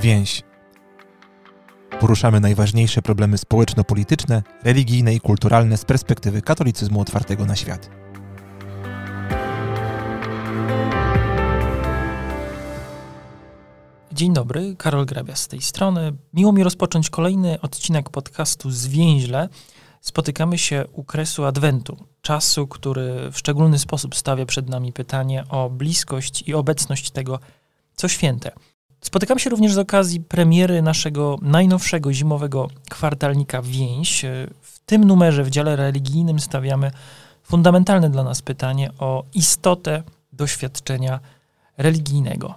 więź. Poruszamy najważniejsze problemy społeczno-polityczne, religijne i kulturalne z perspektywy katolicyzmu otwartego na świat. Dzień dobry, Karol Grabia z tej strony. Miło mi rozpocząć kolejny odcinek podcastu z więźle. Spotykamy się u kresu Adwentu, czasu, który w szczególny sposób stawia przed nami pytanie o bliskość i obecność tego, co święte. Spotykam się również z okazji premiery naszego najnowszego zimowego kwartalnika Więź. W tym numerze w dziale religijnym stawiamy fundamentalne dla nas pytanie o istotę doświadczenia religijnego.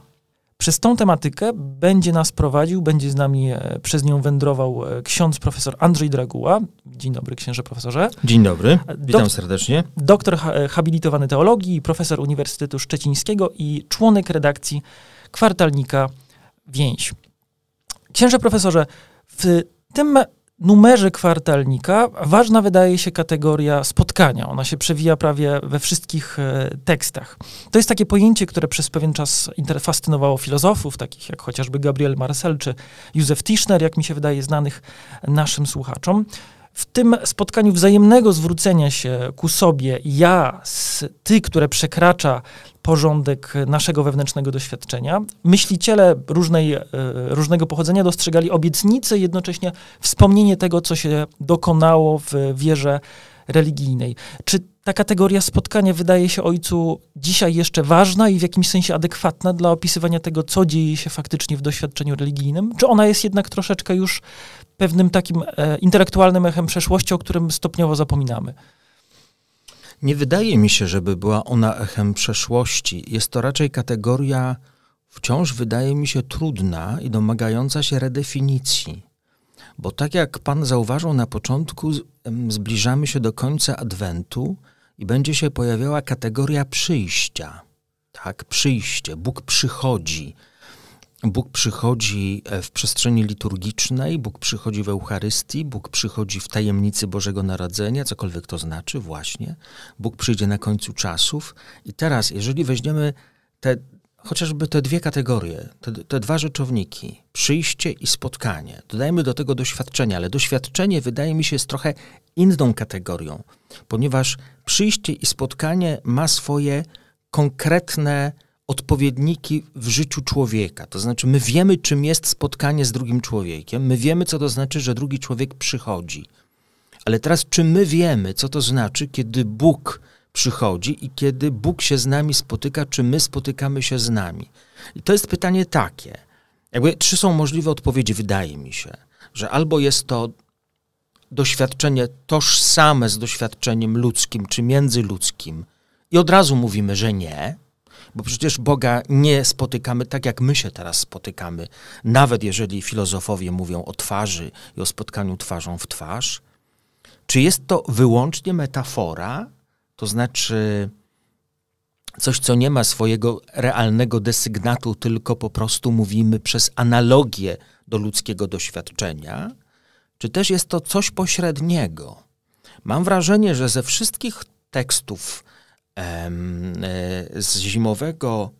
Przez tą tematykę będzie nas prowadził, będzie z nami e, przez nią wędrował e, ksiądz profesor Andrzej Draguła. Dzień dobry, księże profesorze. Dzień dobry, e, witam Dok serdecznie. Doktor habilitowany teologii, profesor Uniwersytetu Szczecińskiego i członek redakcji kwartalnika więź. Księże profesorze, w tym numerze kwartalnika ważna wydaje się kategoria spotkania. Ona się przewija prawie we wszystkich e, tekstach. To jest takie pojęcie, które przez pewien czas fascynowało filozofów, takich jak chociażby Gabriel Marcel czy Józef Tischner, jak mi się wydaje, znanych naszym słuchaczom. W tym spotkaniu wzajemnego zwrócenia się ku sobie, ja z ty, które przekracza porządek naszego wewnętrznego doświadczenia, myśliciele różnej, e, różnego pochodzenia dostrzegali obietnicę jednocześnie wspomnienie tego, co się dokonało w wierze religijnej. Czy ta kategoria spotkania wydaje się ojcu dzisiaj jeszcze ważna i w jakimś sensie adekwatna dla opisywania tego, co dzieje się faktycznie w doświadczeniu religijnym? Czy ona jest jednak troszeczkę już pewnym takim e, intelektualnym echem przeszłości, o którym stopniowo zapominamy? Nie wydaje mi się, żeby była ona echem przeszłości. Jest to raczej kategoria wciąż wydaje mi się trudna i domagająca się redefinicji. Bo tak jak pan zauważył na początku, zbliżamy się do końca Adwentu i będzie się pojawiała kategoria przyjścia. Tak, przyjście. Bóg przychodzi. Bóg przychodzi e, w przestrzeni liturgicznej, Bóg przychodzi w Eucharystii, Bóg przychodzi w tajemnicy Bożego Narodzenia, cokolwiek to znaczy, właśnie. Bóg przyjdzie na końcu czasów. I teraz, jeżeli weźmiemy te chociażby te dwie kategorie, te, te, dwa rzeczowniki, przyjście i spotkanie, dodajmy do tego doświadczenie, ale doświadczenie wydaje mi się jest trochę inną kategorią, ponieważ przyjście i spotkanie ma swoje konkretne odpowiedniki w życiu człowieka. To znaczy, my wiemy, czym jest spotkanie z drugim człowiekiem, my wiemy, co to znaczy, że drugi człowiek przychodzi. Ale teraz, czy my wiemy, co to znaczy, kiedy Bóg przychodzi i kiedy Bóg się z nami spotyka, czy my spotykamy się z nami. I to jest pytanie takie. Jakby trzy są możliwe odpowiedzi, wydaje mi się, że albo jest to doświadczenie tożsame z doświadczeniem ludzkim czy międzyludzkim i od razu mówimy, że nie, bo przecież Boga nie spotykamy tak, jak my się teraz spotykamy, nawet jeżeli filozofowie mówią o twarzy i o spotkaniu twarzą w twarz. Czy jest to wyłącznie metafora, to znaczy coś, co nie ma swojego realnego desygnatu, tylko po prostu mówimy przez analogię do ludzkiego doświadczenia, czy też jest to coś pośredniego. Mam wrażenie, że ze wszystkich tekstów em, e, z zimowego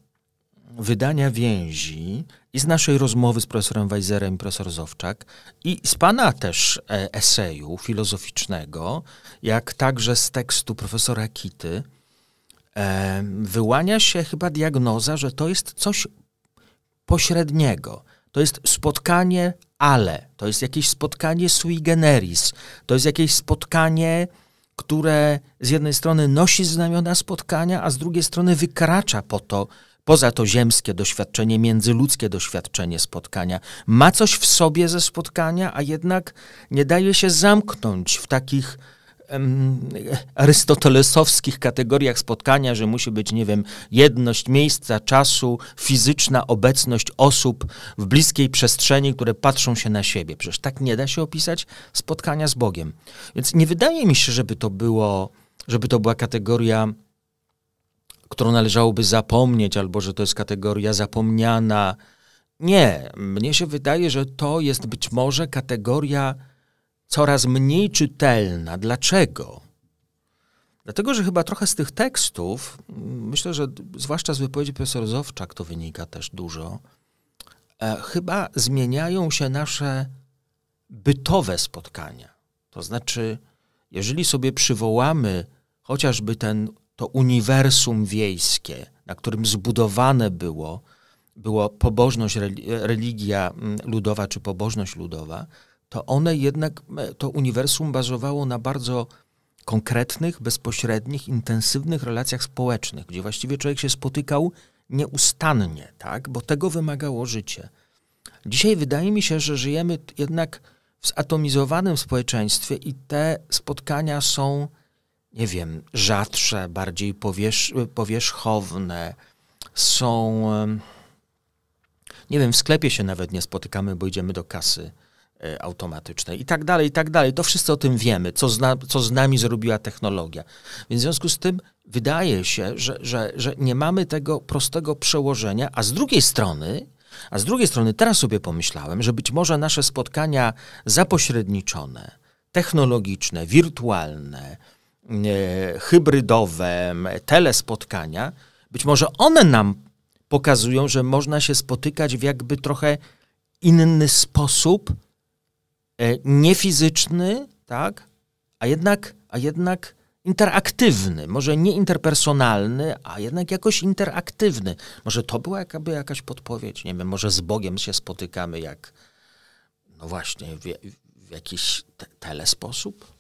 wydania więzi i z naszej rozmowy z profesorem Weizerem i profesor Zowczak i z pana też e, eseju filozoficznego, jak także z tekstu profesora Kity, e, wyłania się chyba diagnoza, że to jest coś pośredniego. To jest spotkanie ale, to jest jakieś spotkanie sui generis, to jest jakieś spotkanie, które z jednej strony nosi znamiona spotkania, a z drugiej strony wykracza po to, poza to ziemskie doświadczenie, międzyludzkie doświadczenie spotkania, ma coś w sobie ze spotkania, a jednak nie daje się zamknąć w takich um, arystotelesowskich kategoriach spotkania, że musi być, nie wiem, jedność miejsca, czasu, fizyczna obecność osób w bliskiej przestrzeni, które patrzą się na siebie. Przecież tak nie da się opisać spotkania z Bogiem. Więc nie wydaje mi się, żeby to było, żeby to była kategoria którą należałoby zapomnieć, albo że to jest kategoria zapomniana. Nie, mnie się wydaje, że to jest być może kategoria coraz mniej czytelna. Dlaczego? Dlatego, że chyba trochę z tych tekstów, mm, myślę, że zwłaszcza z wypowiedzi profesor Zowczak to wynika też dużo, e, chyba zmieniają się nasze bytowe spotkania. To znaczy, jeżeli sobie przywołamy chociażby ten to uniwersum wiejskie, na którym zbudowane było, było pobożność, religia mm, ludowa czy pobożność ludowa, to one jednak, mm, to uniwersum bazowało na bardzo konkretnych, bezpośrednich, intensywnych relacjach społecznych, gdzie właściwie człowiek się spotykał nieustannie, tak? bo tego wymagało życie. Dzisiaj wydaje mi się, że żyjemy jednak w zatomizowanym społeczeństwie i te spotkania są nie wiem, rzadsze, bardziej powierz, powierzchowne. Są, nie wiem, w sklepie się nawet nie spotykamy, bo idziemy do kasy e, automatycznej i tak dalej, i tak dalej. To wszyscy o tym wiemy, co, co z nami zrobiła technologia. Więc w związku z tym wydaje się, że, że, że nie mamy tego prostego przełożenia, a z drugiej strony, a z drugiej strony teraz sobie pomyślałem, że być może nasze spotkania zapośredniczone, technologiczne, wirtualne, E, hybrydowe, telespotkania, być może one nam pokazują, że można się spotykać w jakby trochę inny sposób, e, niefizyczny, tak, a jednak, a jednak interaktywny, może nie interpersonalny, a jednak jakoś interaktywny. Może to była jakaby jakaś podpowiedź, nie wiem, może z Bogiem się spotykamy jak, no właśnie, w, w jakiś te, telesposób?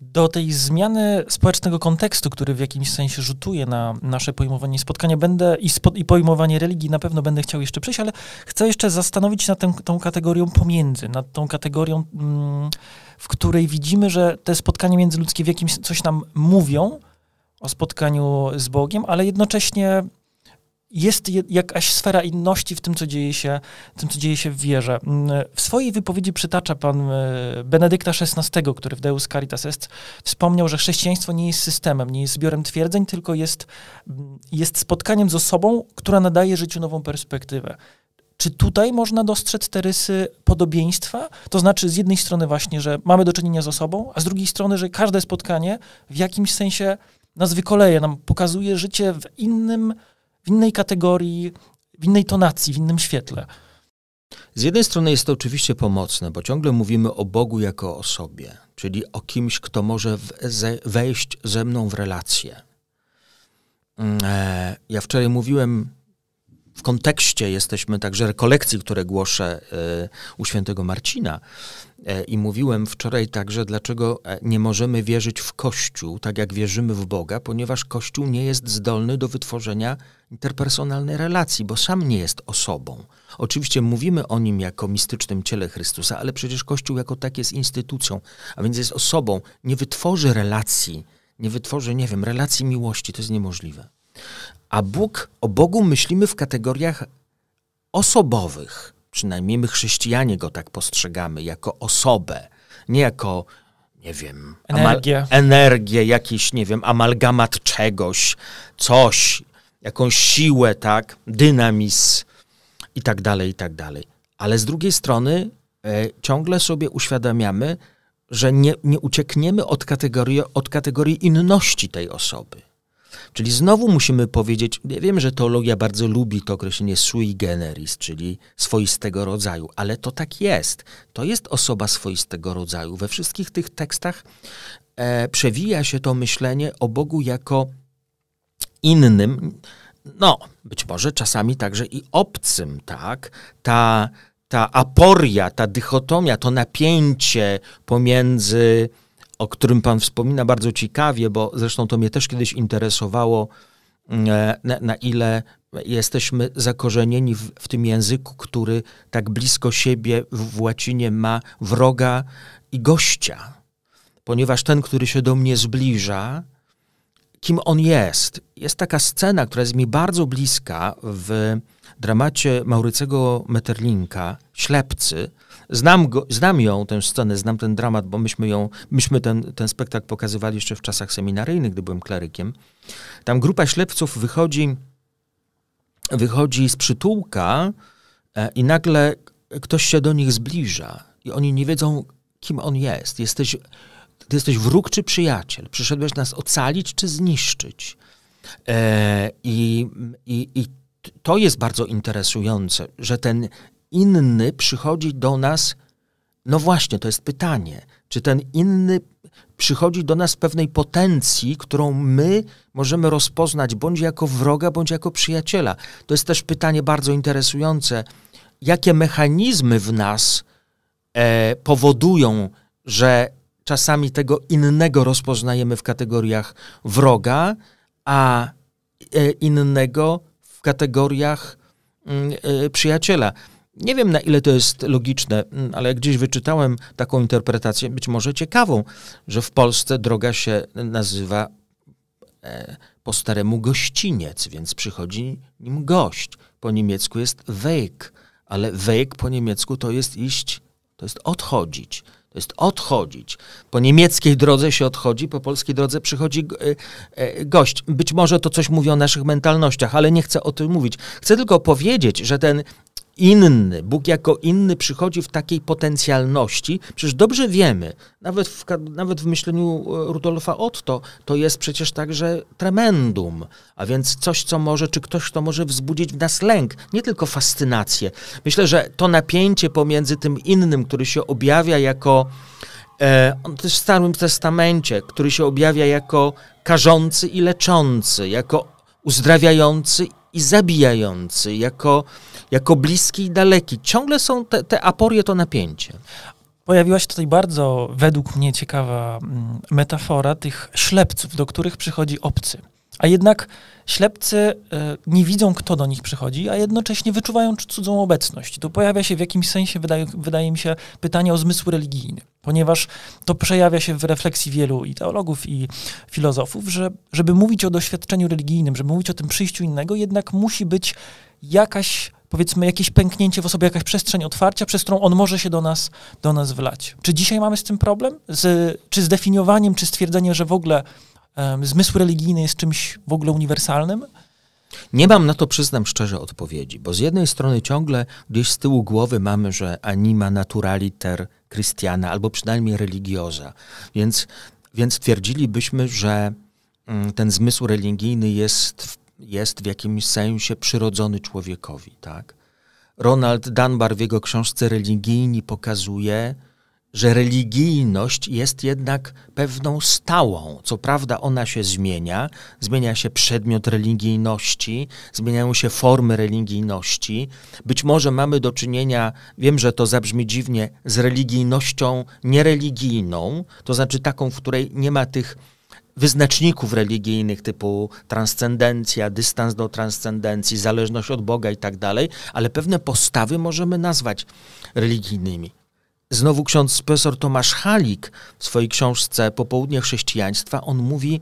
Do tej zmiany społecznego kontekstu, który w jakimś sensie rzutuje na nasze pojmowanie spotkania będę i, spo, i pojmowanie religii, na pewno będę chciał jeszcze przejść, ale chcę jeszcze zastanowić się nad tą kategorią pomiędzy, nad tą kategorią, mm, w której widzimy, że te spotkania międzyludzkie w jakimś coś nam mówią o spotkaniu z Bogiem, ale jednocześnie jest jakaś sfera inności w tym, co dzieje się, tym, co dzieje się w wierze. Mm, w swojej wypowiedzi przytacza pan e, Benedykta XVI, który w Deus Caritas Est wspomniał, że chrześcijaństwo nie jest systemem, nie jest zbiorem twierdzeń, tylko jest, mm, jest spotkaniem z osobą, która nadaje życiu nową perspektywę. Czy tutaj można dostrzec te rysy podobieństwa? To znaczy z jednej strony właśnie, że mamy do czynienia z osobą, a z drugiej strony, że każde spotkanie w jakimś sensie nas wykoleje, nam pokazuje życie w innym w innej kategorii, w innej tonacji, w innym świetle. Z jednej strony jest to oczywiście pomocne, bo ciągle mówimy o Bogu jako o sobie, czyli o kimś, kto może wejść ze mną w relację. Mm, e, ja wczoraj mówiłem w kontekście jesteśmy także rekolekcji, które głoszę e, u świętego Marcina. E, I mówiłem wczoraj także, dlaczego e, nie możemy wierzyć w Kościół tak jak wierzymy w Boga, ponieważ Kościół nie jest zdolny do wytworzenia interpersonalnej relacji, bo sam nie jest osobą. Oczywiście mówimy o nim jako mistycznym ciele Chrystusa, ale przecież Kościół jako tak jest instytucją, a więc jest osobą. Nie wytworzy relacji, nie wytworzy, nie wiem, relacji miłości, to jest niemożliwe. A Bóg, o Bogu myślimy w kategoriach osobowych. Przynajmniej my chrześcijanie go tak postrzegamy, jako osobę, nie jako, nie wiem, energię, energię jakiś, nie wiem, amalgamat czegoś, coś, jakąś siłę, tak, dynamizm i tak dalej, i tak dalej. Ale z drugiej strony e, ciągle sobie uświadamiamy, że nie, nie uciekniemy od kategorii, od kategorii inności tej osoby. Czyli znowu musimy powiedzieć, ja wiem, że teologia bardzo lubi to określenie sui generis, czyli swoistego rodzaju, ale to tak jest. To jest osoba swoistego rodzaju. We wszystkich tych tekstach e, przewija się to myślenie o Bogu jako innym, no, być może czasami także i obcym, tak? Ta, ta aporia, ta dychotomia, to napięcie pomiędzy o którym Pan wspomina bardzo ciekawie, bo zresztą to mnie też kiedyś interesowało, mm, e, na, na ile jesteśmy zakorzenieni w, w, tym języku, który tak blisko siebie w, w łacinie ma wroga i gościa. Ponieważ ten, który się do mnie zbliża, kim on jest. Jest taka scena, która jest mi bardzo bliska w dramacie Maurycego Metterlinka, Ślepcy, Znam, go, znam ją, tę scenę, znam ten dramat, bo myśmy, ją, myśmy ten, ten spektakl pokazywali jeszcze w czasach seminaryjnych, gdy byłem klerykiem. Tam grupa ślepców wychodzi, wychodzi z przytułka e, i nagle ktoś się do nich zbliża i oni nie wiedzą, kim on jest. Jesteś, ty jesteś wróg czy przyjaciel? Przyszedłeś nas ocalić czy zniszczyć? E, i, i, I to jest bardzo interesujące, że ten inny przychodzi do nas, no właśnie, to jest pytanie, czy ten inny przychodzi do nas pewnej potencji, którą my możemy rozpoznać bądź jako wroga, bądź jako przyjaciela. To jest też pytanie bardzo interesujące, jakie mechanizmy w nas e, powodują, że czasami tego innego rozpoznajemy w kategoriach wroga, a e, innego w kategoriach mm, e, przyjaciela. Nie wiem, na ile to jest logiczne, mm, ale gdzieś wyczytałem taką interpretację, być może ciekawą, że w Polsce droga się nazywa e, po staremu gościniec, więc przychodzi nim gość. Po niemiecku jest weg, ale weg po niemiecku to jest iść, to jest odchodzić. To jest odchodzić. Po niemieckiej drodze się odchodzi, po polskiej drodze przychodzi e, e, gość. Być może to coś mówi o naszych mentalnościach, ale nie chcę o tym mówić. Chcę tylko powiedzieć, że ten inny, Bóg jako inny przychodzi w takiej potencjalności. Przecież dobrze wiemy, nawet w, nawet w myśleniu e, Rudolfa Otto, to jest przecież także tremendum, a więc coś, co może, czy ktoś, kto może wzbudzić w nas lęk, nie tylko fascynację. Myślę, że to napięcie pomiędzy tym innym, który się objawia jako e, on też w Starym Testamencie, który się objawia jako karzący i leczący, jako uzdrawiający i zabijający, jako, jako bliski i daleki. Ciągle są te, te aporie, to napięcie. Pojawiła się tutaj bardzo, według mnie, ciekawa mm, metafora tych ślepców, do których przychodzi obcy. A jednak ślepcy e, nie widzą, kto do nich przychodzi, a jednocześnie wyczuwają cudzą obecność. Tu pojawia się w jakimś sensie, wydaje, wydaje mi się, pytanie o zmysł religijny, ponieważ to przejawia się w refleksji wielu i teologów, i filozofów, że żeby mówić o doświadczeniu religijnym, żeby mówić o tym przyjściu innego, jednak musi być jakaś powiedzmy, jakieś pęknięcie w osobie, jakaś przestrzeń otwarcia, przez którą on może się do nas, do nas wlać. Czy dzisiaj mamy z tym problem? Z, czy z definiowaniem, czy stwierdzeniem, że w ogóle Zmysł religijny jest czymś w ogóle uniwersalnym? Nie mam na to, przyznam szczerze, odpowiedzi, bo z jednej strony ciągle gdzieś z tyłu głowy mamy, że anima naturaliter Christiana, albo przynajmniej religioza, więc, więc twierdzilibyśmy, że mm, ten zmysł religijny jest, jest w jakimś sensie przyrodzony człowiekowi, tak? Ronald Dunbar w jego książce Religijni pokazuje, że religijność jest jednak pewną stałą. Co prawda ona się zmienia, zmienia się przedmiot religijności, zmieniają się formy religijności. Być może mamy do czynienia, wiem, że to zabrzmi dziwnie, z religijnością niereligijną, to znaczy taką, w której nie ma tych wyznaczników religijnych typu transcendencja, dystans do transcendencji, zależność od Boga i tak dalej, ale pewne postawy możemy nazwać religijnymi. Znowu ksiądz profesor Tomasz Halik w swojej książce Popołudnie chrześcijaństwa, on mówi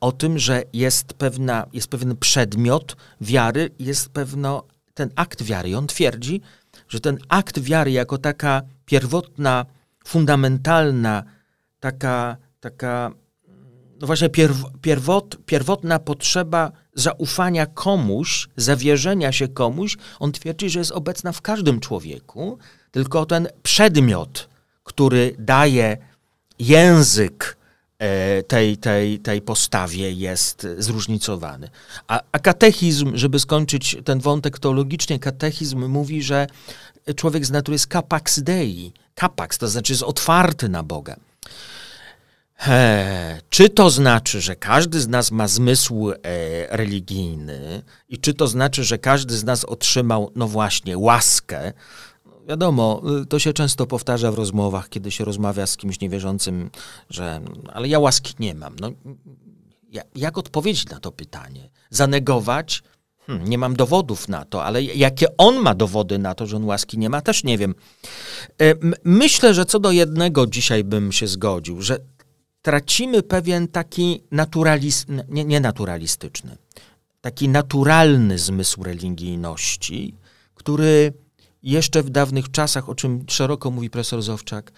o tym, że jest, pewna, jest pewien przedmiot wiary, jest pewno ten akt wiary. I on twierdzi, że ten akt wiary jako taka pierwotna, fundamentalna, taka, taka no właśnie pierwot, pierwotna potrzeba zaufania komuś, zawierzenia się komuś, on twierdzi, że jest obecna w każdym człowieku, tylko ten przedmiot, który daje język e, tej, tej, tej postawie jest zróżnicowany. A, a katechizm, żeby skończyć ten wątek teologicznie, katechizm mówi, że człowiek z natury jest capax dei, capax, to znaczy jest otwarty na Boga. He, czy to znaczy, że każdy z nas ma zmysł e, religijny i czy to znaczy, że każdy z nas otrzymał, no właśnie, łaskę, wiadomo, y, to się często powtarza w rozmowach, kiedy się rozmawia z kimś niewierzącym, że ale ja łaski nie mam. No, jak odpowiedzieć na to pytanie? Zanegować? Hmm, nie mam dowodów na to, ale jakie on ma dowody na to, że on łaski nie ma, też nie wiem. E, myślę, że co do jednego dzisiaj bym się zgodził, że tracimy pewien taki naturalistyczny, nie, nie naturalistyczny, taki naturalny zmysł religijności, który jeszcze w dawnych czasach, o czym szeroko mówi profesor Zowczak,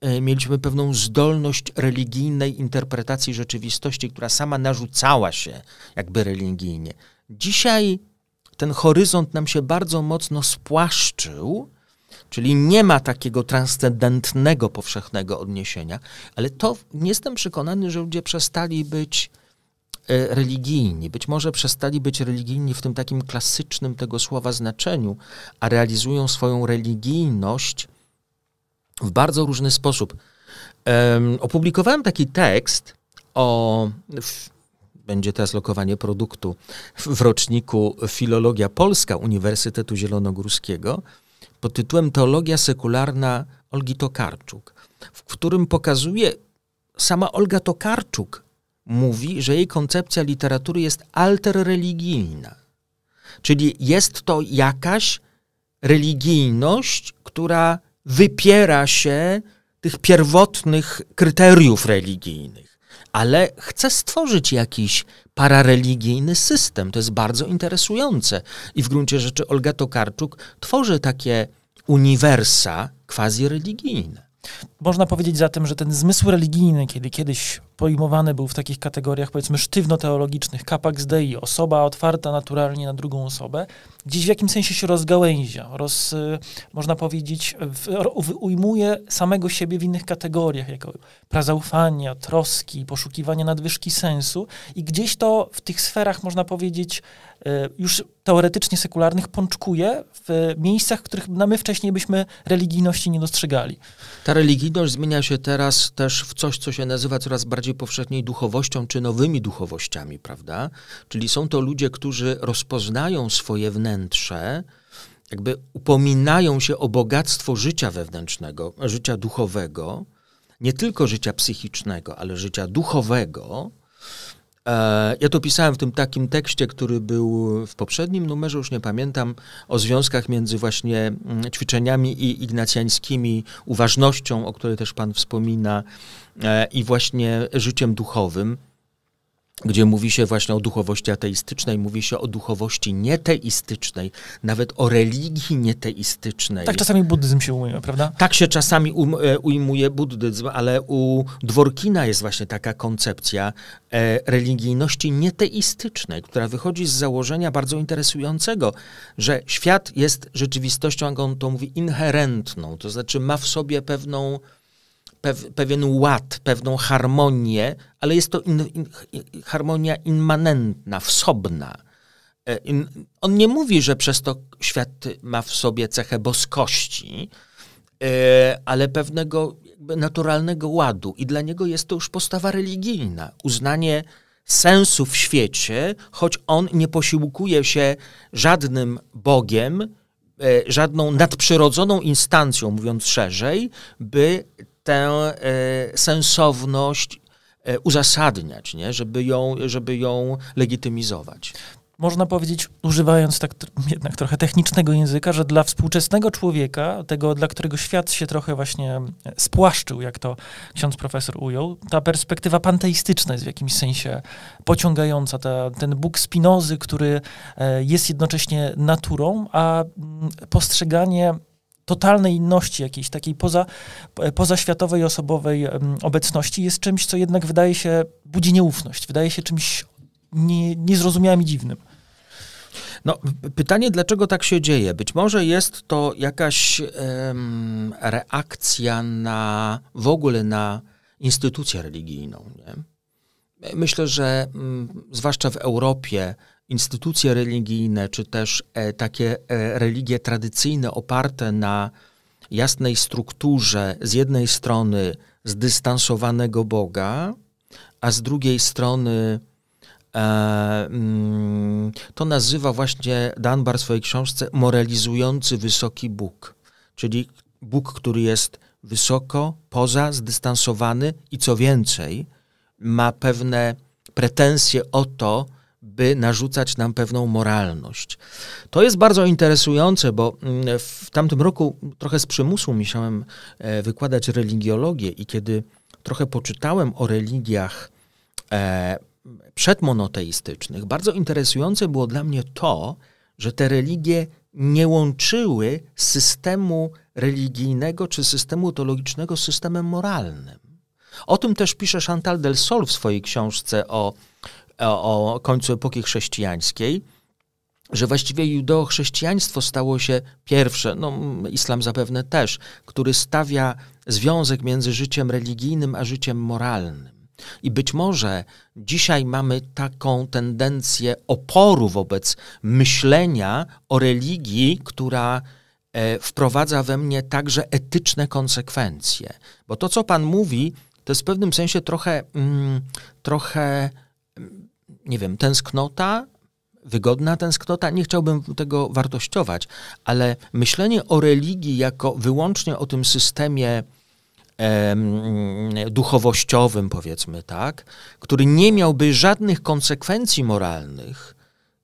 e, mieliśmy pewną zdolność religijnej interpretacji rzeczywistości, która sama narzucała się jakby religijnie. Dzisiaj ten horyzont nam się bardzo mocno spłaszczył, czyli nie ma takiego transcendentnego, powszechnego odniesienia, ale to nie jestem przekonany, że ludzie przestali być E, religijni. Być może przestali być religijni w tym takim klasycznym tego słowa znaczeniu, a realizują swoją religijność w bardzo różny sposób. Um, opublikowałem taki tekst o. W, będzie teraz lokowanie produktu w roczniku Filologia Polska Uniwersytetu Zielonogórskiego pod tytułem Teologia sekularna Olgi Tokarczuk, w którym pokazuje sama Olga Tokarczuk mówi, że jej koncepcja literatury jest alterreligijna. Czyli jest to jakaś religijność, która wypiera się tych pierwotnych kryteriów religijnych, ale chce stworzyć jakiś parareligijny system. To jest bardzo interesujące. I w gruncie rzeczy Olga Tokarczuk tworzy takie uniwersa quasi religijne. Można powiedzieć zatem, że ten zmysł religijny, kiedy kiedyś pojmowany był w takich kategoriach, powiedzmy, sztywno-teologicznych, capax dei, osoba otwarta naturalnie na drugą osobę, gdzieś w jakimś sensie się rozgałęzia, roz, y, można powiedzieć, w, ujmuje samego siebie w innych kategoriach, jako prazaufania, troski, poszukiwania nadwyżki sensu i gdzieś to w tych sferach, można powiedzieć, Y, już teoretycznie sekularnych pączkuje w miejscach, których na no, my wcześniej byśmy religijności nie dostrzegali. Ta religijność zmienia się teraz też w coś, co się nazywa coraz bardziej powszechniej duchowością czy nowymi duchowościami, prawda? Czyli są to ludzie, którzy rozpoznają swoje wnętrze, jakby upominają się o bogactwo życia wewnętrznego, życia duchowego, nie tylko życia psychicznego, ale życia duchowego E, ja to pisałem w tym takim tekście, który był w poprzednim numerze, już nie pamiętam, o związkach między właśnie mm, ćwiczeniami i ignacjańskimi, uważnością, o której też Pan wspomina, e, i właśnie życiem duchowym gdzie mówi się właśnie o duchowości ateistycznej, mówi się o duchowości nieteistycznej, nawet o religii nieteistycznej. Tak czasami buddyzm się ujmuje, prawda? Tak się czasami um, e, ujmuje buddyzm, ale u Dworkina jest właśnie taka koncepcja e, religijności nieteistycznej, która wychodzi z założenia bardzo interesującego, że świat jest rzeczywistością, jak on to mówi, inherentną, to znaczy ma w sobie pewną pewien ład, pewną harmonię, ale jest to in, in, harmonia immanentna, wsobna. E, on nie mówi, że przez to świat ma w sobie cechę boskości, e, ale pewnego naturalnego ładu. I dla niego jest to już postawa religijna. Uznanie sensu w świecie, choć on nie posiłkuje się żadnym Bogiem, e, żadną nadprzyrodzoną instancją, mówiąc szerzej, by tę e, sensowność e, uzasadniać, nie? Żeby, ją, żeby ją legitymizować można powiedzieć, używając tak jednak trochę technicznego języka, że dla współczesnego człowieka, tego, dla którego świat się trochę właśnie e, spłaszczył, jak to ksiądz profesor ujął, ta perspektywa panteistyczna jest w jakimś sensie pociągająca. Ta, ten Bóg Spinozy, który jest jednocześnie naturą, a mm, postrzeganie totalnej inności, jakiejś takiej poza, e, pozaświatowej, osobowej obecności jest czymś, co jednak wydaje się, budzi nieufność, wydaje się czymś nie, niezrozumiałym i dziwnym. No, pytanie, dlaczego tak się dzieje? Być może jest to jakaś um, reakcja na w ogóle na instytucję religijną. Nie? E, myślę, że um, zwłaszcza w Europie instytucje religijne, czy też e, takie e, religie tradycyjne oparte na jasnej strukturze z jednej strony zdystansowanego Boga, a z drugiej strony e, mm, to nazywa właśnie Danbar w swojej książce moralizujący wysoki Bóg, czyli Bóg, który jest wysoko, poza, zdystansowany i co więcej, ma pewne pretensje o to, by narzucać nam pewną moralność. To jest bardzo interesujące, bo mm, w tamtym roku trochę z przymusu musiałem e, wykładać religiologię i kiedy trochę poczytałem o religiach e, przedmonoteistycznych, bardzo interesujące było dla mnie to, że te religie nie łączyły systemu religijnego czy systemu teologicznego z systemem moralnym. O tym też pisze Chantal Del Sol w swojej książce o E, o, końcu epoki chrześcijańskiej, że właściwie judeochrześcijaństwo stało się pierwsze, no islam zapewne też, który stawia związek między życiem religijnym a życiem moralnym. I być może dzisiaj mamy taką tendencję oporu wobec myślenia o religii, która e, wprowadza we mnie także etyczne konsekwencje. Bo to, co Pan mówi, to jest w pewnym sensie trochę, mm, trochę nie wiem, tęsknota, wygodna tęsknota, nie chciałbym tego wartościować, ale myślenie o religii jako wyłącznie o tym systemie duchowościowym, powiedzmy tak, który nie miałby żadnych konsekwencji moralnych,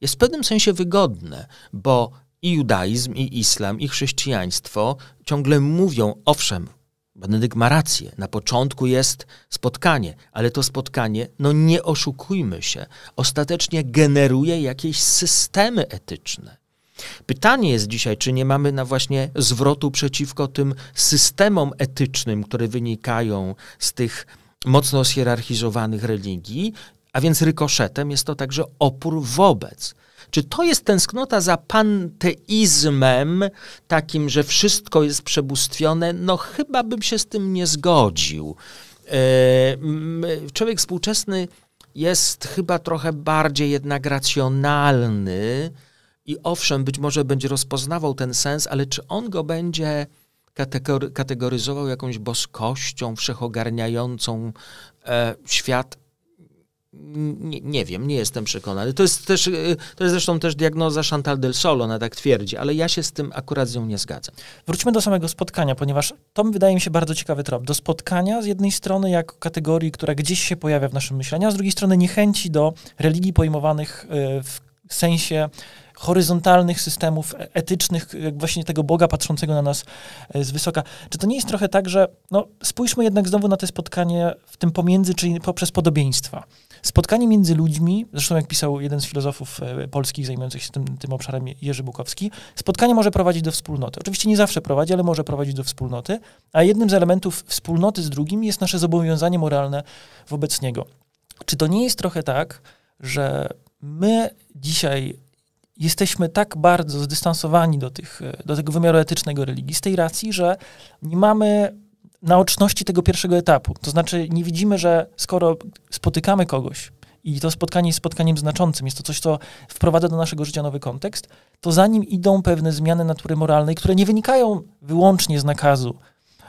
jest w pewnym sensie wygodne, bo i judaizm, i islam, i chrześcijaństwo ciągle mówią, owszem, Benedykt ma rację. Na początku jest spotkanie, ale to spotkanie, no nie oszukujmy się, ostatecznie generuje jakieś systemy etyczne. Pytanie jest dzisiaj, czy nie mamy na właśnie zwrotu przeciwko tym systemom etycznym, które wynikają z tych mocno schierarchizowanych religii, a więc rykoszetem jest to także opór wobec. Czy to jest tęsknota za panteizmem, takim, że wszystko jest przebóstwione? No chyba bym się z tym nie zgodził. E, człowiek współczesny jest chyba trochę bardziej jednak racjonalny i owszem, być może będzie rozpoznawał ten sens, ale czy on go będzie kategoryzował jakąś boskością wszechogarniającą e, świat? nie, nie, wiem, nie jestem przekonany. To jest, też, y, to jest zresztą też diagnoza Chantal del Sol, ona tak twierdzi, ale ja się z tym akurat z nią nie zgadzam. Wróćmy do samego spotkania, ponieważ to wydaje mi się bardzo ciekawy trop. Do spotkania z jednej strony jako kategorii, która gdzieś się pojawia w naszym myśleniu, a z drugiej strony niechęci do religii pojmowanych y, w sensie horyzontalnych systemów e, etycznych, jak właśnie tego Boga patrzącego na nas e, z wysoka. Czy to nie jest trochę tak, że no, spójrzmy jednak znowu na to spotkanie w tym pomiędzy, czyli poprzez podobieństwa. Spotkanie między ludźmi, zresztą jak pisał jeden z filozofów e, polskich zajmujących się tym, tym obszarem, Jerzy Bukowski, spotkanie może prowadzić do wspólnoty. Oczywiście nie zawsze prowadzi, ale może prowadzić do wspólnoty, a jednym z elementów wspólnoty z drugim jest nasze zobowiązanie moralne wobec niego. Czy to nie jest trochę tak, że my dzisiaj jesteśmy tak bardzo zdystansowani do, tych, e, do tego wymiaru etycznego religii z tej racji, że nie mamy naoczności tego pierwszego etapu. To znaczy nie widzimy, że skoro spotykamy kogoś i to spotkanie jest spotkaniem znaczącym, jest to coś, co wprowadza do naszego życia nowy kontekst, to za nim idą pewne zmiany natury moralnej, które nie wynikają wyłącznie z nakazu,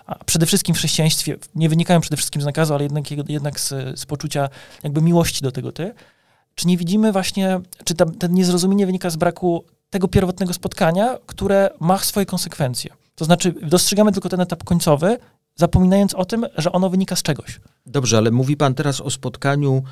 a przede wszystkim w chrześcijaństwie, nie wynikają przede wszystkim z nakazu, ale jednak, jednak z, z poczucia jakby miłości do tego ty. Czy nie widzimy właśnie, czy ta, ten niezrozumienie wynika z braku tego pierwotnego spotkania, które ma swoje konsekwencje? To znaczy, dostrzegamy tylko ten etap końcowy zapominając o tym, że ono wynika z czegoś. Dobrze, ale mówi pan teraz o spotkaniu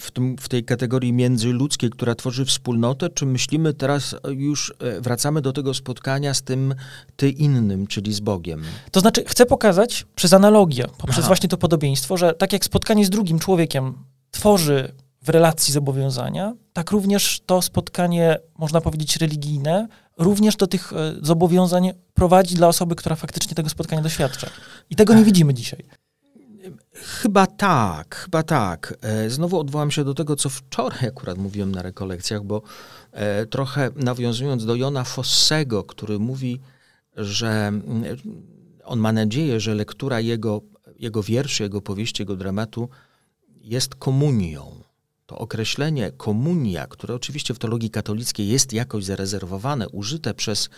w, tym, w tej kategorii międzyludzkiej, która tworzy wspólnotę, czy myślimy teraz e, już, e, wracamy do tego spotkania z tym ty innym, czyli z Bogiem? To znaczy, chcę pokazać przez analogię, poprzez Aha. właśnie to podobieństwo, że tak jak spotkanie z drugim człowiekiem tworzy w relacji zobowiązania, tak również to spotkanie, można powiedzieć, religijne, również do tych e, zobowiązań prowadzi dla osoby, która faktycznie tego spotkania doświadcza. I tego nie widzimy dzisiaj. Chyba tak, chyba tak. E, znowu odwołam się do tego, co wczoraj akurat mówiłem na rekolekcjach, bo e, trochę nawiązując do Jona Fossego, który mówi, że mm, on ma nadzieję, że lektura jego, jego wierszy, jego powieści, jego dramatu jest komunią to określenie komunia, które oczywiście w teologii katolickiej jest jakoś zarezerwowane, użyte przez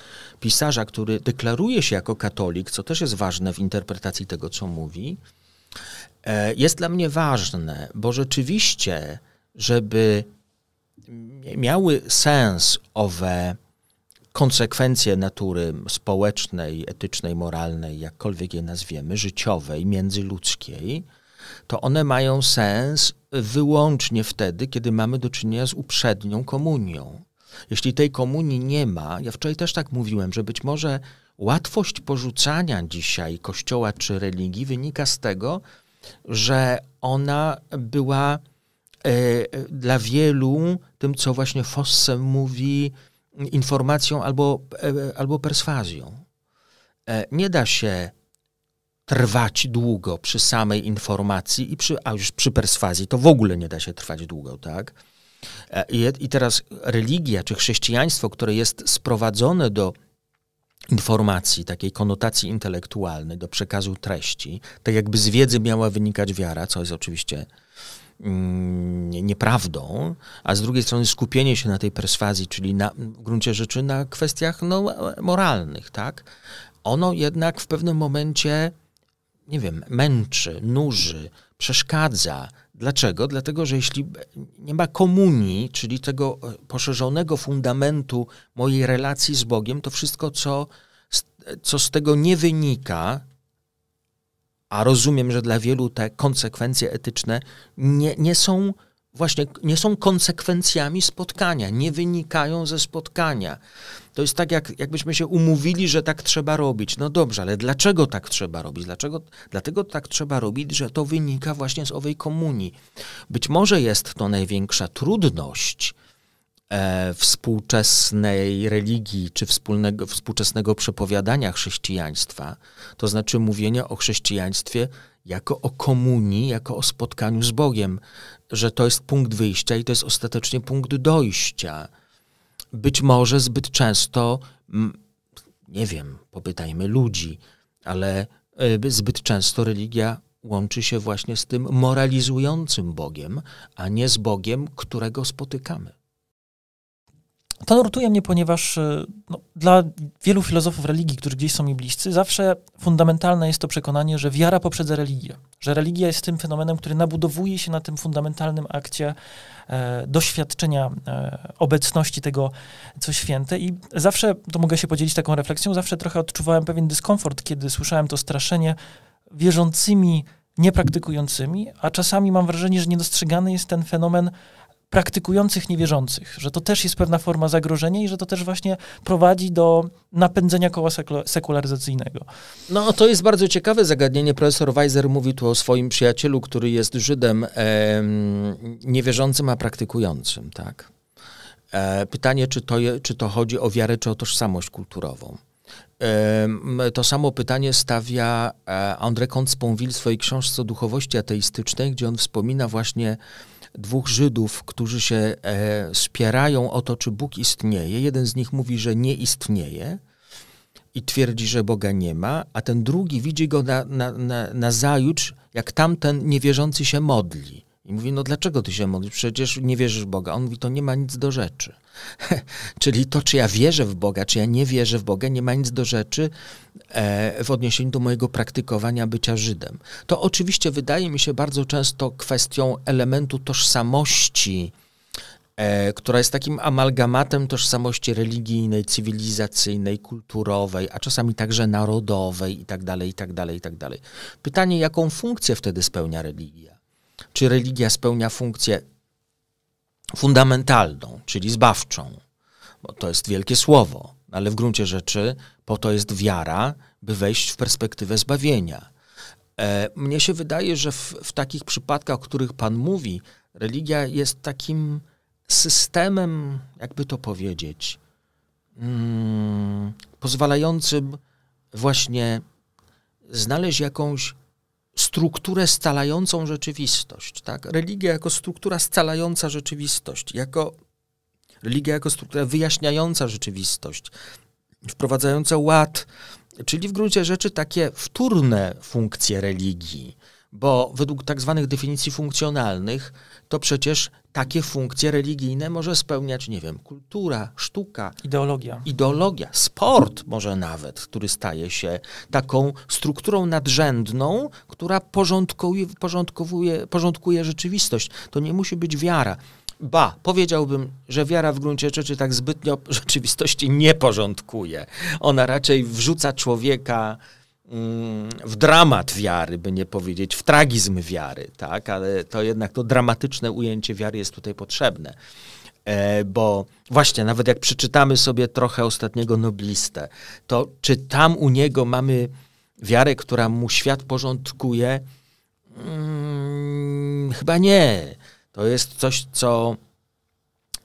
pisarza, który deklaruje się jako katolik, co też jest ważne w interpretacji tego, co mówi, e, jest dla mnie ważne, bo rzeczywiście, żeby miały sens owe konsekwencje natury społecznej, etycznej, moralnej, jakkolwiek je nazwiemy, życiowej, międzyludzkiej, to one mają sens wyłącznie wtedy, kiedy mamy do czynienia z uprzednią komunią. Jeśli tej komunii nie ma, ja wczoraj też tak mówiłem, że być może łatwość porzucania dzisiaj kościoła czy religii wynika z tego, że ona była e, dla wielu tym, co właśnie Fossem mówi, informacją albo, e, albo perswazją. E, nie da się trwać długo przy samej informacji i przy, a już przy perswazji to w ogóle nie da się trwać długo, tak? E, I, I teraz religia czy chrześcijaństwo, które jest sprowadzone do informacji, takiej konotacji intelektualnej, do przekazu treści, tak jakby z wiedzy miała wynikać wiara, co jest oczywiście mm, nieprawdą, a z drugiej strony skupienie się na tej perswazji, czyli na, w gruncie rzeczy na kwestiach no, moralnych, tak? Ono jednak w pewnym momencie nie wiem, męczy, nuży, przeszkadza. Dlaczego? Dlatego, że jeśli nie ma komunii, czyli tego e, poszerzonego fundamentu mojej relacji z Bogiem, to wszystko, co, e, co z tego nie wynika, a rozumiem, że dla wielu te konsekwencje etyczne nie, nie są właśnie nie są konsekwencjami spotkania, nie wynikają ze spotkania. To jest tak, jak, jakbyśmy się umówili, że tak trzeba robić. No dobrze, ale dlaczego tak trzeba robić? Dlaczego, dlatego tak trzeba robić, że to wynika właśnie z owej komunii. Być może jest to największa trudność e, współczesnej religii czy wspólnego, współczesnego przepowiadania chrześcijaństwa, to znaczy mówienia o chrześcijaństwie jako o komunii, jako o spotkaniu z Bogiem że to jest punkt wyjścia i to jest ostatecznie punkt dojścia. Być może zbyt często, nie wiem, popytajmy ludzi, ale e, zbyt często religia łączy się właśnie z tym moralizującym Bogiem, a nie z Bogiem, którego spotykamy. To nurtuje mnie, ponieważ y, no, dla wielu filozofów religii, którzy gdzieś są mi bliscy, zawsze fundamentalne jest to przekonanie, że wiara poprzedza religię. Że religia jest tym fenomenem, który nabudowuje się na tym fundamentalnym akcie e, doświadczenia e, obecności tego, co święte. I zawsze, to mogę się podzielić taką refleksją, zawsze trochę odczuwałem pewien dyskomfort, kiedy słyszałem to straszenie wierzącymi niepraktykującymi, a czasami mam wrażenie, że niedostrzegany jest ten fenomen praktykujących niewierzących, że to też jest pewna forma zagrożenia i że to też właśnie prowadzi do napędzenia koła sekularyzacyjnego. No, to jest bardzo ciekawe zagadnienie. Profesor Weiser mówi tu o swoim przyjacielu, który jest Żydem e, niewierzącym, a praktykującym, tak? E, pytanie, czy to, je, czy to chodzi o wiarę, czy o tożsamość kulturową. To samo pytanie stawia e, André Comte w swojej książce o duchowości ateistycznej, gdzie on wspomina właśnie dwóch Żydów, którzy się e, spierają o to, czy Bóg istnieje. Jeden z nich mówi, że nie istnieje i twierdzi, że Boga nie ma, a ten drugi widzi go na, na, na, na zajutrz, jak tamten niewierzący się modli. I mówi, no dlaczego ty się modlisz? Przecież nie wierzysz w Boga. On mówi, to nie ma nic do rzeczy. Czyli to, czy ja wierzę w Boga, czy ja nie wierzę w Boga, nie ma nic do rzeczy e, w odniesieniu do mojego praktykowania bycia Żydem. To oczywiście wydaje mi się bardzo często kwestią elementu tożsamości, e, która jest takim amalgamatem tożsamości religijnej, cywilizacyjnej, kulturowej, a czasami także narodowej itd., itd., itd. Pytanie, jaką funkcję wtedy spełnia religia? czy religia spełnia funkcję fundamentalną, czyli zbawczą, bo to jest wielkie słowo, ale w gruncie rzeczy po to jest wiara, by wejść w perspektywę zbawienia. E, mnie się wydaje, że w, w takich przypadkach, o których Pan mówi, religia jest takim systemem, jakby to powiedzieć, mm, pozwalającym właśnie znaleźć jakąś strukturę scalającą rzeczywistość. Tak? Religia jako struktura scalająca rzeczywistość, jako religia jako struktura wyjaśniająca rzeczywistość, wprowadzająca ład, czyli w gruncie rzeczy takie wtórne funkcje religii, bo według tak zwanych definicji funkcjonalnych to przecież takie funkcje religijne może spełniać, nie wiem, kultura, sztuka, ideologia. Ideologia, sport może nawet, który staje się taką strukturą nadrzędną, która porządkuje, porządkowuje, porządkuje rzeczywistość. To nie musi być wiara. Ba, powiedziałbym, że wiara w gruncie rzeczy tak zbytnio rzeczywistości nie porządkuje. Ona raczej wrzuca człowieka w dramat wiary, by nie powiedzieć, w tragizm wiary, tak? ale to jednak to dramatyczne ujęcie wiary jest tutaj potrzebne. E, bo właśnie, nawet jak przeczytamy sobie trochę ostatniego noblistę, to czy tam u niego mamy wiarę, która mu świat porządkuje? Hmm, chyba nie. To jest coś, co,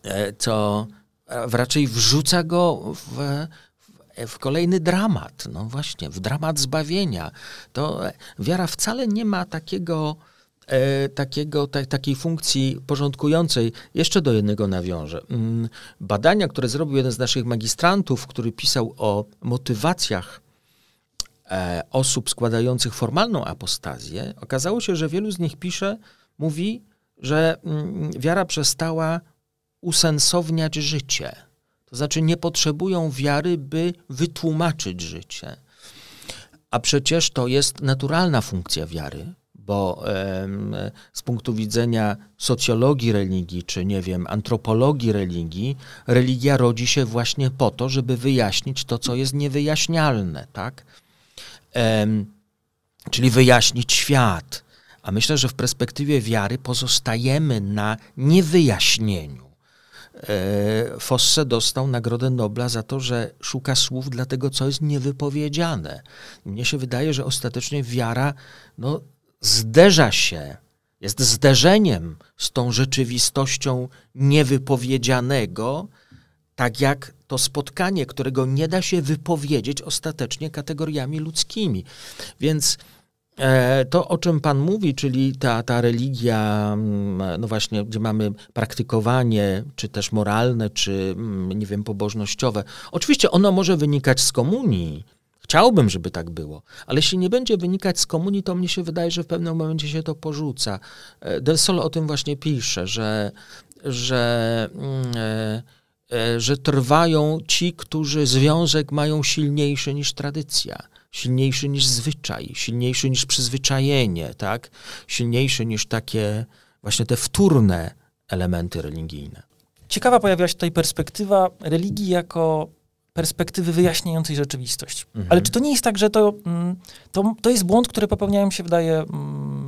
e, co raczej wrzuca go w E, w kolejny dramat. No właśnie, w dramat zbawienia. To e, wiara wcale nie ma takiego, e, takiego ta, takiej funkcji porządkującej. Jeszcze do jednego nawiążę. Mm, badania, które zrobił jeden z naszych magistrantów, który pisał o motywacjach e, osób składających formalną apostazję, okazało się, że wielu z nich pisze, mówi, że mm, wiara przestała usensowniać życie to znaczy nie potrzebują wiary, by wytłumaczyć życie. A przecież to jest naturalna funkcja wiary, bo z punktu widzenia socjologii religii, czy nie wiem, antropologii religii, religia rodzi się właśnie po to, żeby wyjaśnić to, co jest niewyjaśnialne, tak? czyli wyjaśnić świat. A myślę, że w perspektywie wiary pozostajemy na niewyjaśnieniu. E, Fosse dostał Nagrodę Nobla za to, że szuka słów dla tego, co jest niewypowiedziane. Mnie się wydaje, że ostatecznie wiara no, zderza się, jest zderzeniem z tą rzeczywistością niewypowiedzianego, tak jak to spotkanie, którego nie da się wypowiedzieć ostatecznie kategoriami ludzkimi. Więc E, to, o czym Pan mówi, czyli ta, ta religia, mm, no właśnie, gdzie mamy praktykowanie, czy też moralne, czy mm, nie wiem, pobożnościowe, oczywiście ono może wynikać z komunii. Chciałbym, żeby tak było, ale jeśli nie będzie wynikać z komunii, to mnie się wydaje, że w pewnym momencie się to porzuca. E, Del Sol o tym właśnie pisze, że, że, mm, e, że trwają ci, którzy związek mają silniejszy niż tradycja silniejszy niż zwyczaj, silniejszy niż przyzwyczajenie, tak? silniejszy niż takie właśnie te wtórne elementy religijne. Ciekawa pojawiła się tutaj perspektywa religii jako perspektywy wyjaśniającej rzeczywistość. Mhm. Ale czy to nie jest tak, że to, mm, to, to jest błąd, który popełniają się, wydaje, mm,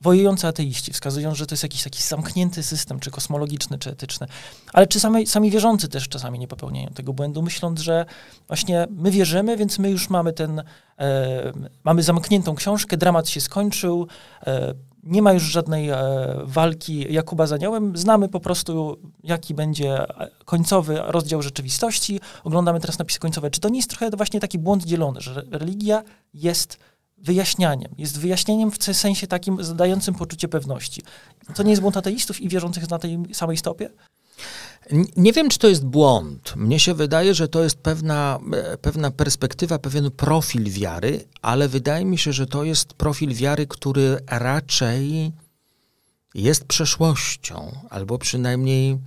wojujący ateiści, wskazują, że to jest jakiś taki zamknięty system, czy kosmologiczny, czy etyczny. Ale czy sami, sami wierzący też czasami nie popełniają tego błędu, myśląc, że właśnie my wierzymy, więc my już mamy ten, e, mamy zamkniętą książkę, dramat się skończył, e, nie ma już żadnej e, walki Jakuba z aniołem, znamy po prostu, jaki będzie końcowy rozdział rzeczywistości, oglądamy teraz napisy końcowe. Czy to nie jest trochę właśnie taki błąd dzielony, że religia jest wyjaśnianiem. Jest wyjaśnieniem w sensie takim zadającym poczucie pewności. To nie jest błąd ateistów i wierzących na tej samej stopie? Nie wiem, czy to jest błąd. Mnie się wydaje, że to jest pewna, e, pewna perspektywa, pewien profil wiary, ale wydaje mi się, że to jest profil wiary, który raczej jest przeszłością, albo przynajmniej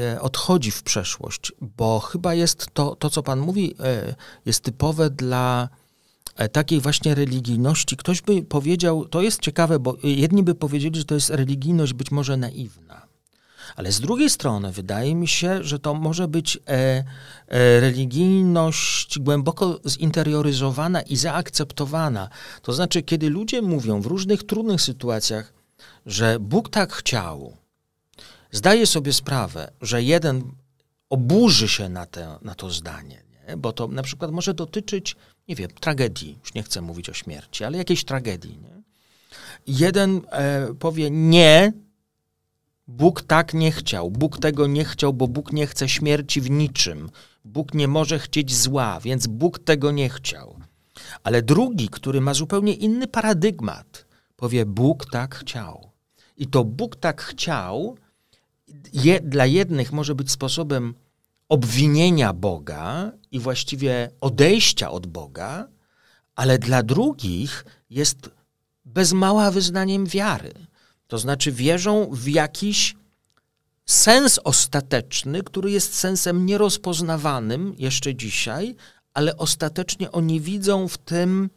e, odchodzi w przeszłość, bo chyba jest to, to co Pan mówi, e, jest typowe dla E, takiej właśnie religijności. Ktoś by powiedział, to jest ciekawe, bo jedni by powiedzieli, że to jest religijność być może naiwna. Ale z drugiej strony wydaje mi się, że to może być e, e, religijność głęboko zinterioryzowana i zaakceptowana. To znaczy, kiedy ludzie mówią w różnych trudnych sytuacjach, że Bóg tak chciał, zdaje sobie sprawę, że jeden oburzy się na, te, na to zdanie, nie? bo to na przykład może dotyczyć nie wiem, tragedii, już nie chcę mówić o śmierci, ale jakiejś tragedii. Nie? Jeden e, powie nie, Bóg tak nie chciał, Bóg tego nie chciał, bo Bóg nie chce śmierci w niczym. Bóg nie może chcieć zła, więc Bóg tego nie chciał. Ale drugi, który ma zupełnie inny paradygmat, powie: Bóg tak chciał. I to Bóg tak chciał je, dla jednych może być sposobem obwinienia Boga i właściwie odejścia od Boga, ale dla drugich jest bez mała wyznaniem wiary. To znaczy wierzą w jakiś sens ostateczny, który jest sensem nierozpoznawanym jeszcze dzisiaj, ale ostatecznie oni widzą w tym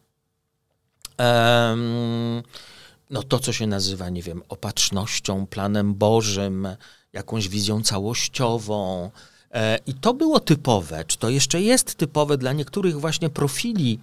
um, no to, co się nazywa, nie wiem, opatrznością, planem Bożym, jakąś wizją całościową, E, I to było typowe, czy to jeszcze jest typowe dla niektórych właśnie profili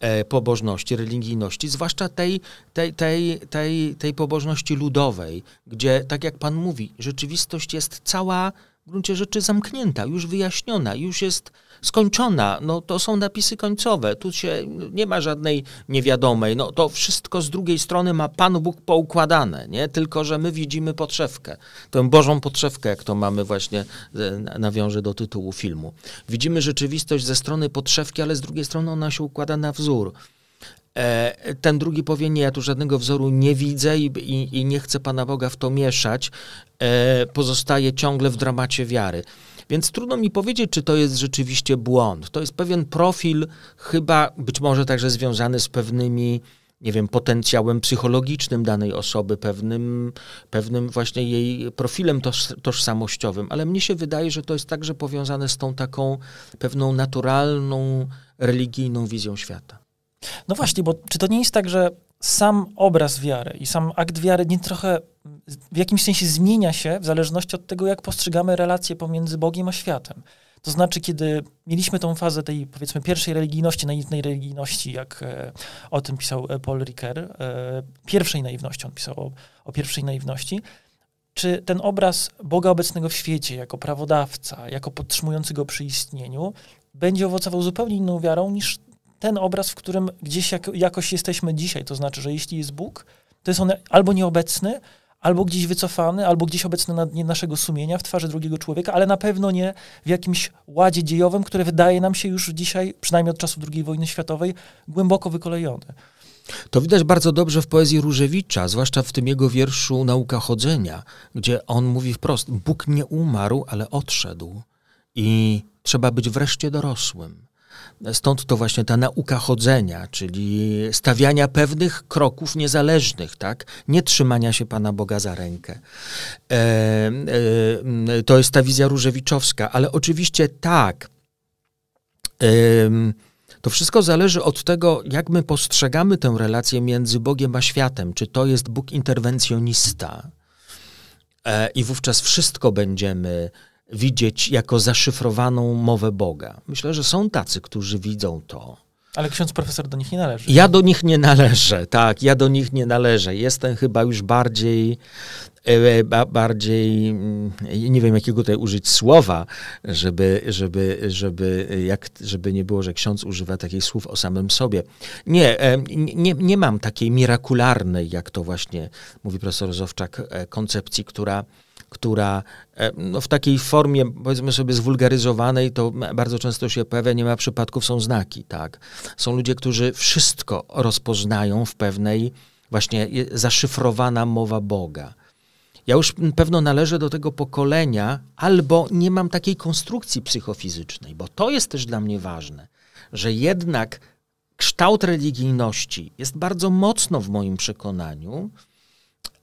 e, pobożności, religijności, zwłaszcza tej, tej, tej, tej, tej pobożności ludowej, gdzie, tak jak Pan mówi, rzeczywistość jest cała w gruncie rzeczy zamknięta, już wyjaśniona, już jest skończona. No, to są napisy końcowe, tu się nie ma żadnej niewiadomej. No, to wszystko z drugiej strony ma Pan Bóg poukładane, nie? tylko że my widzimy podszewkę, tę Bożą podszewkę, jak to mamy właśnie, e, nawiążę do tytułu filmu. Widzimy rzeczywistość ze strony podszewki, ale z drugiej strony ona się układa na wzór. E, ten drugi powie, nie, ja tu żadnego wzoru nie widzę i, i, i nie chcę Pana Boga w to mieszać, e, pozostaje ciągle w dramacie wiary. Więc trudno mi powiedzieć, czy to jest rzeczywiście błąd. To jest pewien profil, chyba być może także związany z pewnymi, nie wiem, potencjałem psychologicznym danej osoby, pewnym, pewnym właśnie jej profilem toż, tożsamościowym. Ale mnie się wydaje, że to jest także powiązane z tą taką pewną naturalną religijną wizją świata. No właśnie, bo czy to nie jest tak, że sam obraz wiary i sam akt wiary nie trochę w jakimś sensie zmienia się w zależności od tego, jak postrzegamy relacje pomiędzy Bogiem a światem. To znaczy, kiedy mieliśmy tą fazę tej, powiedzmy, pierwszej religijności, naiwnej religijności, jak e, o tym pisał e, Paul Ricker, e, pierwszej naiwności, on pisał o, o pierwszej naiwności, czy ten obraz Boga obecnego w świecie, jako prawodawca, jako podtrzymującego przy istnieniu, będzie owocował zupełnie inną wiarą niż ten obraz, w którym gdzieś jakoś jesteśmy dzisiaj. To znaczy, że jeśli jest Bóg, to jest on albo nieobecny, albo gdzieś wycofany, albo gdzieś obecny na dnie naszego sumienia, w twarzy drugiego człowieka, ale na pewno nie w jakimś ładzie dziejowym, które wydaje nam się już dzisiaj, przynajmniej od czasu II wojny światowej, głęboko wykolejone. To widać bardzo dobrze w poezji Różewicza, zwłaszcza w tym jego wierszu Nauka chodzenia, gdzie on mówi wprost: Bóg nie umarł, ale odszedł i trzeba być wreszcie dorosłym. Stąd to właśnie ta nauka chodzenia, czyli stawiania pewnych kroków niezależnych, tak? Nie trzymania się Pana Boga za rękę. E, e, to jest ta wizja różewiczowska, ale oczywiście tak. E, to wszystko zależy od tego, jak my postrzegamy tę relację między Bogiem a światem. Czy to jest Bóg interwencjonista? E, I wówczas wszystko będziemy widzieć jako zaszyfrowaną mowę Boga. Myślę, że są tacy, którzy widzą to. Ale ksiądz profesor do nich nie należy. Ja do nich nie należę, tak, ja do nich nie należę. Jestem chyba już bardziej, e, e, bardziej, mm, nie wiem jakiego tutaj użyć słowa, żeby, żeby, żeby, jak, żeby nie było, że ksiądz używa takich słów o samym sobie. Nie, e, nie, nie mam takiej mirakularnej, jak to właśnie mówi profesor Zowczak, koncepcji, która która e, no, w takiej formie, powiedzmy sobie, zwulgaryzowanej, to bardzo często się pojawia, nie ma przypadków, są znaki, tak. Są ludzie, którzy wszystko rozpoznają w pewnej właśnie zaszyfrowana mowa Boga. Ja już pewno należę do tego pokolenia, albo nie mam takiej konstrukcji psychofizycznej, bo to jest też dla mnie ważne, że jednak kształt religijności jest bardzo mocno w moim przekonaniu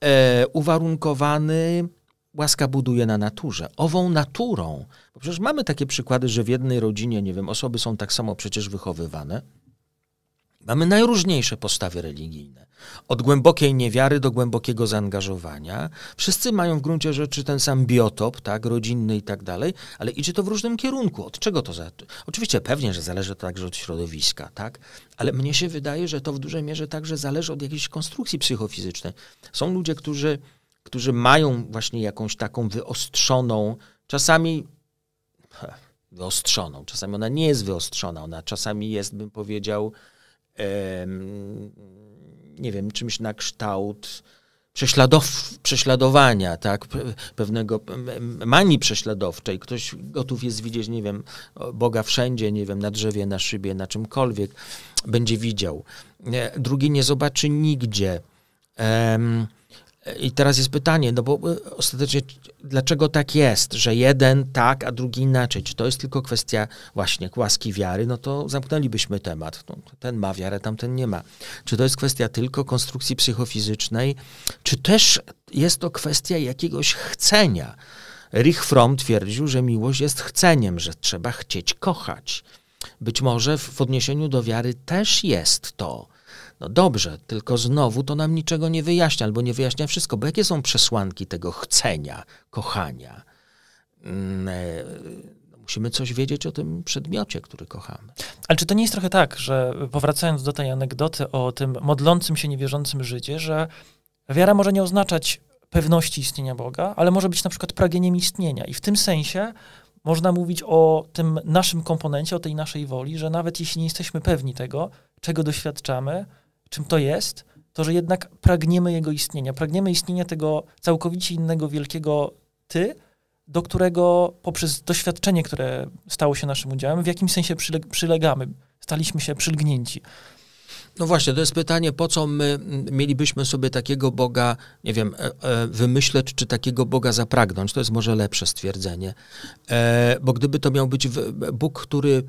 e, uwarunkowany łaska buduje na naturze, ową naturą. Bo przecież mamy takie przykłady, że w jednej rodzinie, nie wiem, osoby są tak samo przecież wychowywane. Mamy najróżniejsze postawy religijne. Od głębokiej niewiary do głębokiego zaangażowania. Wszyscy mają w gruncie rzeczy ten sam biotop, tak, rodzinny i tak dalej, ale idzie to w różnym kierunku. Od czego to za... Oczywiście pewnie, że zależy to także od środowiska, tak, ale mnie się wydaje, że to w dużej mierze także zależy od jakiejś konstrukcji psychofizycznej. Są ludzie, którzy którzy mają właśnie jakąś taką wyostrzoną, czasami wyostrzoną, czasami ona nie jest wyostrzona, ona czasami jest, bym powiedział, nie wiem, czymś na kształt prześladow, prześladowania, tak, pewnego manii prześladowczej. Ktoś gotów jest widzieć, nie wiem, Boga wszędzie, nie wiem, na drzewie, na szybie, na czymkolwiek będzie widział. E, drugi nie zobaczy nigdzie. I teraz jest pytanie, no bo y, ostatecznie dlaczego tak jest, że jeden tak, a drugi inaczej? Czy to jest tylko kwestia właśnie łaski wiary? No to zamknęlibyśmy temat. No, ten ma wiarę, tamten nie ma. Czy to jest kwestia tylko konstrukcji psychofizycznej? Czy też jest to kwestia jakiegoś chcenia? Rich Fromm twierdził, że miłość jest chceniem, że trzeba chcieć kochać. Być może w odniesieniu do wiary też jest to no dobrze, tylko znowu to nam niczego nie wyjaśnia, albo nie wyjaśnia wszystko, bo jakie są przesłanki tego chcenia, kochania? Mm, e, no musimy coś wiedzieć o tym przedmiocie, który kochamy. Ale czy to nie jest trochę tak, że powracając do tej anegdoty o tym modlącym się niewierzącym życie, że wiara może nie oznaczać pewności istnienia Boga, ale może być na przykład pragnieniem istnienia. I w tym sensie można mówić o tym naszym komponencie, o tej naszej woli, że nawet jeśli nie jesteśmy pewni tego, czego doświadczamy, Czym to jest? To, że jednak pragniemy jego istnienia. Pragniemy istnienia tego całkowicie innego, wielkiego ty, do którego poprzez doświadczenie, które stało się naszym udziałem, w jakimś sensie przylegamy, staliśmy się przylgnięci. No właśnie, to jest pytanie, po co my mielibyśmy sobie takiego Boga, nie wiem, e, e, wymyśleć, czy takiego Boga zapragnąć? To jest może lepsze stwierdzenie. E, bo gdyby to miał być Bóg, który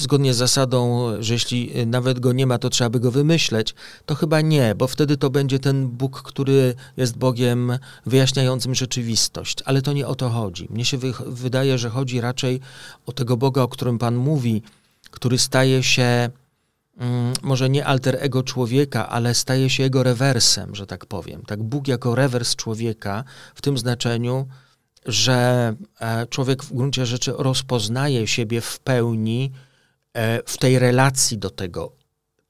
zgodnie z zasadą, że jeśli nawet go nie ma, to trzeba by go wymyśleć, to chyba nie, bo wtedy to będzie ten Bóg, który jest Bogiem wyjaśniającym rzeczywistość. Ale to nie o to chodzi. Mnie się wydaje, że chodzi raczej o tego Boga, o którym Pan mówi, który staje się Mm, może nie alter ego człowieka, ale staje się jego rewersem, że tak powiem. Tak Bóg jako rewers człowieka w tym znaczeniu, że e, człowiek w gruncie rzeczy rozpoznaje siebie w pełni e, w tej relacji do tego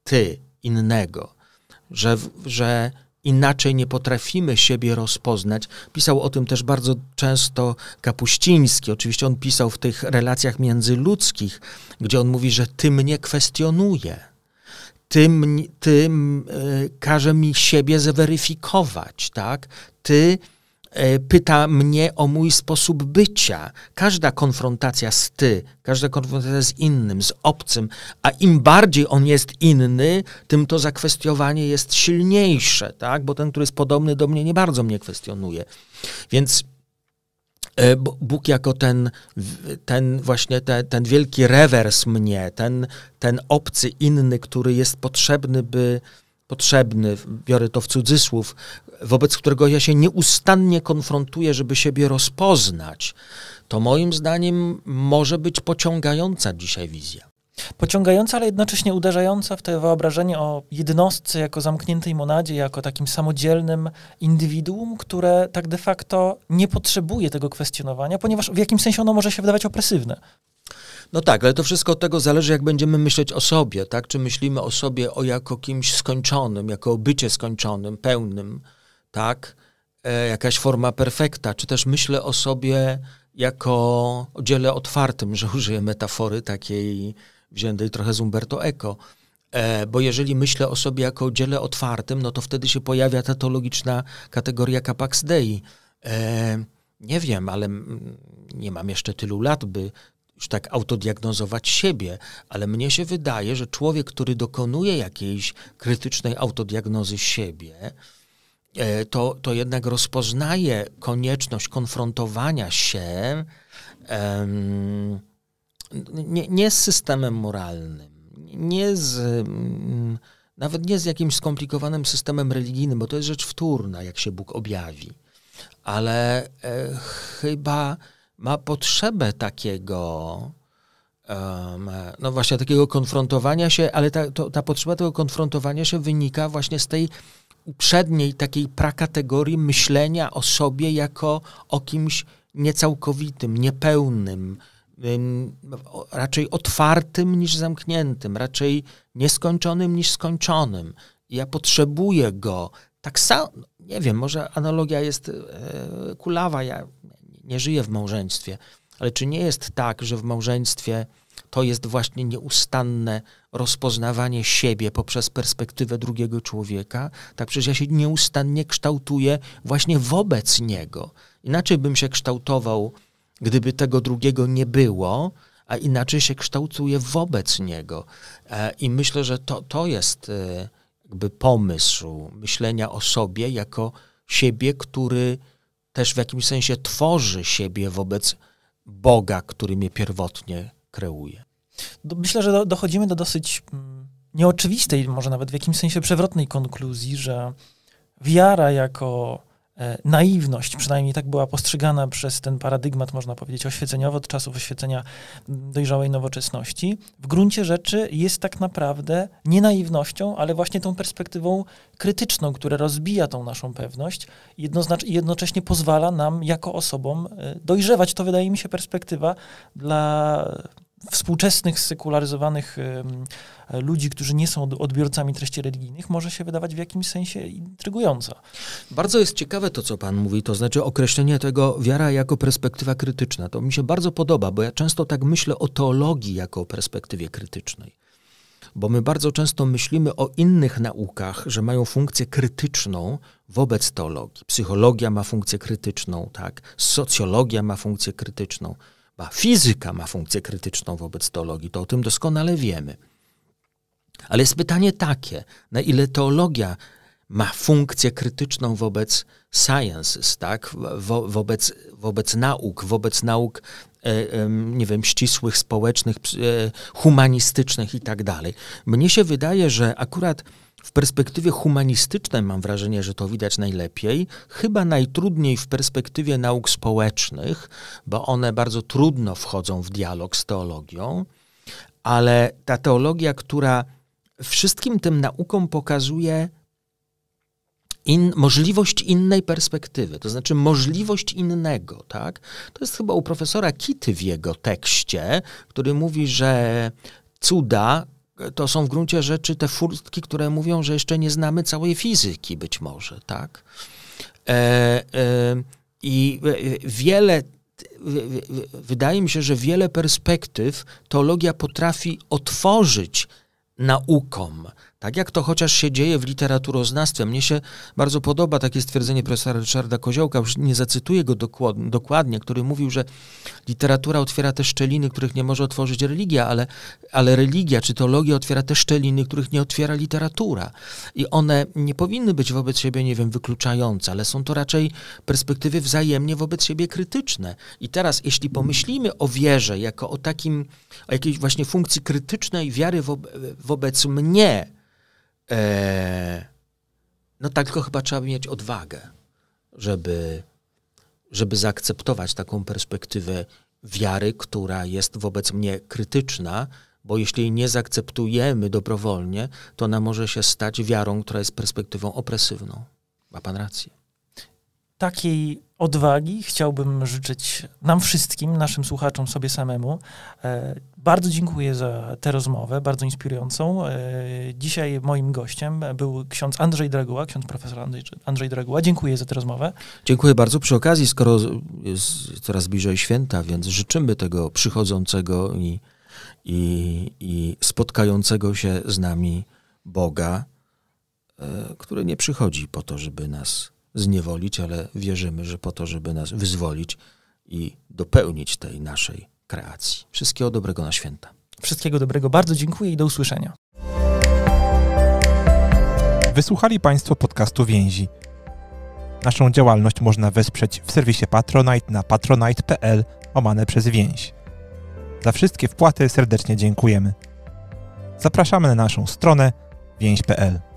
ty, innego, że, że inaczej nie potrafimy siebie rozpoznać. Pisał o tym też bardzo często Kapuściński. Oczywiście on pisał w tych relacjach międzyludzkich, gdzie on mówi, że ty mnie kwestionuje ty, ty e, każe mi siebie zweryfikować, tak? Ty e, pyta mnie o mój sposób bycia. Każda konfrontacja z ty, każda konfrontacja z innym, z obcym, a im bardziej on jest inny, tym to zakwestiowanie jest silniejsze, tak? bo ten, który jest podobny do mnie, nie bardzo mnie kwestionuje. Więc E, Bóg jako ten, ten właśnie ten wielki rewers mnie, ten, ten obcy, inny, który jest potrzebny, by potrzebny, biorę to w cudzysłów, wobec którego ja się nieustannie konfrontuję, żeby siebie rozpoznać, to moim zdaniem może być pociągająca dzisiaj wizja. Pociągająca, ale jednocześnie uderzająca w to wyobrażenie o jednostce jako zamkniętej monadzie, jako takim samodzielnym indywiduum, które tak de facto nie potrzebuje tego kwestionowania, ponieważ w jakimś sensie ono może się wydawać opresywne. No tak, ale to wszystko od tego zależy, jak będziemy myśleć o sobie, tak? Czy myślimy o sobie o jako kimś skończonym, jako o bycie skończonym, pełnym, tak? E, jakaś forma perfekta, czy też myślę o sobie jako o dziele otwartym, że użyję metafory takiej wziętej trochę z Umberto Eco. E, bo jeżeli myślę o sobie jako o dziele otwartym, no to wtedy się pojawia logiczna kategoria capax dei. E, nie wiem, ale nie mam jeszcze tylu lat, by już tak autodiagnozować siebie, ale mnie się wydaje, że człowiek, który dokonuje jakiejś krytycznej autodiagnozy siebie, e, to, to jednak rozpoznaje konieczność konfrontowania się. Um, nie, nie z systemem moralnym, nie z, mm, nawet nie z jakimś skomplikowanym systemem religijnym, bo to jest rzecz wtórna, jak się Bóg objawi, ale e, chyba ma potrzebę takiego, um, no właśnie takiego konfrontowania się, ale ta, to, ta potrzeba tego konfrontowania się wynika właśnie z tej uprzedniej takiej prakategorii myślenia o sobie jako o kimś niecałkowitym, niepełnym, raczej otwartym niż zamkniętym, raczej nieskończonym niż skończonym. Ja potrzebuję go. Tak samo, nie wiem, może analogia jest e, kulawa, ja nie żyję w małżeństwie, ale czy nie jest tak, że w małżeństwie to jest właśnie nieustanne rozpoznawanie siebie poprzez perspektywę drugiego człowieka? Tak przecież ja się nieustannie kształtuję właśnie wobec niego. Inaczej bym się kształtował gdyby tego drugiego nie było, a inaczej się kształtuje wobec niego. E, I myślę, że to, to jest e, jakby pomysł myślenia o sobie jako siebie, który też w jakimś sensie tworzy siebie wobec Boga, który mnie pierwotnie kreuje. Myślę, że dochodzimy do dosyć mm, nieoczywistej, może nawet w jakimś sensie przewrotnej konkluzji, że wiara jako E, naiwność, przynajmniej tak była postrzegana przez ten paradygmat, można powiedzieć, oświeceniowy od czasów oświecenia dojrzałej nowoczesności, w gruncie rzeczy jest tak naprawdę nie naiwnością, ale właśnie tą perspektywą krytyczną, która rozbija tą naszą pewność i jednocześnie pozwala nam jako osobom e, dojrzewać. To wydaje mi się perspektywa dla współczesnych, sekularyzowanych E, ludzi, którzy nie są odbiorcami treści religijnych, może się wydawać w jakimś sensie intrygująca. Bardzo jest ciekawe to, co Pan mówi, to znaczy określenie tego wiara jako perspektywa krytyczna. To mi się bardzo podoba, bo ja często tak myślę o teologii jako o perspektywie krytycznej bo my bardzo często myślimy o innych naukach, że mają funkcję krytyczną wobec teologii. Psychologia ma funkcję krytyczną, tak? Socjologia ma funkcję krytyczną, a fizyka ma funkcję krytyczną wobec teologii. To o tym doskonale wiemy. Ale jest pytanie takie, na ile teologia ma funkcję krytyczną wobec sciences, tak? Wo, wobec, wobec nauk, wobec nauk, e, e, nie wiem, ścisłych, społecznych, e, humanistycznych i tak dalej. Mnie się wydaje, że akurat w perspektywie humanistycznej mam wrażenie, że to widać najlepiej, chyba najtrudniej w perspektywie nauk społecznych, bo one bardzo trudno wchodzą w dialog z teologią, ale ta teologia, która wszystkim tym naukom pokazuje in, możliwość innej perspektywy, to znaczy możliwość innego. Tak? To jest chyba u profesora Kitty w jego tekście, który mówi, że cuda e, to są w gruncie rzeczy te furtki, które mówią, że jeszcze nie znamy całej fizyki być może. Tak? E, e, I e, e, wiele wydaje mi się, że wiele perspektyw teologia potrafi otworzyć naukom, tak jak to chociaż się dzieje w literaturoznawstwie. Mnie się bardzo podoba takie stwierdzenie profesora Ryszarda Koziołka, już nie zacytuję go dokładnie, który mówił, że literatura otwiera te szczeliny, których nie może otworzyć religia, ale, ale religia czy teologia otwiera te szczeliny, których nie otwiera literatura. I one nie powinny być wobec siebie, nie wiem, wykluczające, ale są to raczej perspektywy wzajemnie wobec siebie krytyczne. I teraz, jeśli pomyślimy o wierze jako o takim, o jakiejś właśnie funkcji krytycznej wiary wobec mnie, E, no tak, tylko chyba trzeba mieć odwagę, żeby, żeby zaakceptować taką perspektywę wiary, która jest wobec mnie krytyczna, bo jeśli jej nie zaakceptujemy dobrowolnie, to ona może się stać wiarą, która jest perspektywą opresywną. Ma pan rację. Takiej odwagi chciałbym życzyć nam wszystkim, naszym słuchaczom, sobie samemu. E, bardzo dziękuję za tę rozmowę, bardzo inspirującą. E, dzisiaj moim gościem był ksiądz Andrzej Draguła, ksiądz profesor Andrzej, Andrzej Draguła. Dziękuję za tę rozmowę. Dziękuję bardzo. Przy okazji, skoro jest coraz bliżej święta, więc życzymy tego przychodzącego i, i, i spotkającego się z nami Boga, e, który nie przychodzi po to, żeby nas zniewolić, ale wierzymy, że po to, żeby nas wyzwolić i dopełnić tej naszej kreacji. Wszystkiego dobrego na święta. Wszystkiego dobrego, bardzo dziękuję i do usłyszenia. Wysłuchali Państwo podcastu Więzi. Naszą działalność można wesprzeć w serwisie Patronite na patronite.pl omane przez więź. Za wszystkie wpłaty serdecznie dziękujemy. Zapraszamy na naszą stronę więź.pl.